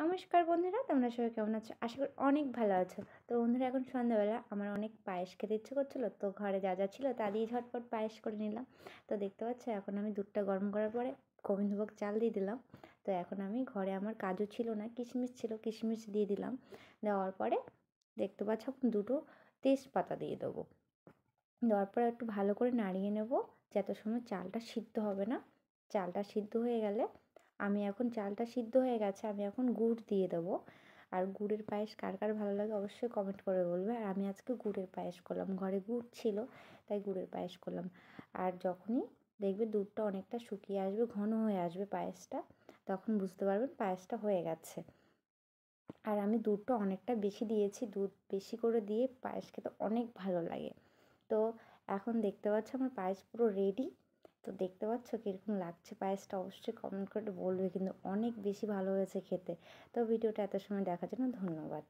নমস্কার বন্ধুরা তোমরা সবাই কেমন আছো আশা করি অনেক ভালো আছো তো বন্ধুরা এখন সন্ধ্যাবেলা আমার অনেক পায়েস খেতে ইচ্ছে করছিলো তো ঘরে যা যা ছিল তা দিয়ে ঝটপট পায়েস করে নিলাম তো দেখতে পাচ্ছ এখন আমি দুধটা গরম করার পরে গোবিন্দভোগ চাল দিয়ে দিলাম তো এখন আমি ঘরে আমার কাজু ছিল না কিশমিশ ছিল কিশমিশ দিয়ে দিলাম দেওয়ার পরে দেখতে পাচ্ছ এখন দুটো তেজপাতা দিয়ে দেবো দেওয়ার পরে একটু ভালো করে নাড়িয়ে নেব যত সময় চালটা সিদ্ধ হবে না চালটা সিদ্ধ হয়ে গেলে আমি এখন চালটা সিদ্ধ হয়ে গেছে আমি এখন গুড় দিয়ে দেবো আর গুড়ের পায়েস কার কার ভালো লাগে অবশ্যই কমেন্ট করে বলবে আর আমি আজকে গুড়ের পায়েস করলাম ঘরে গুড় ছিল তাই গুড়ের পায়েস করলাম আর যখনই দেখবে দুধটা অনেকটা শুকিয়ে আসবে ঘন হয়ে আসবে পায়েসটা তখন বুঝতে পারবেন পায়েসটা হয়ে গেছে আর আমি দুধটা অনেকটা বেশি দিয়েছি দুধ বেশি করে দিয়ে পায়েস খেতে অনেক ভালো লাগে তো এখন দেখতে পাচ্ছ আমার পায়েস পুরো রেডি তো দেখতে পাচ্ছ কীরকম লাগছে পায়েসটা অবশ্যই কমেন্ট করে বলবে কিন্তু অনেক বেশি ভালো হয়েছে খেতে তো ভিডিওটা এত সময় দেখার জন্য ধন্যবাদ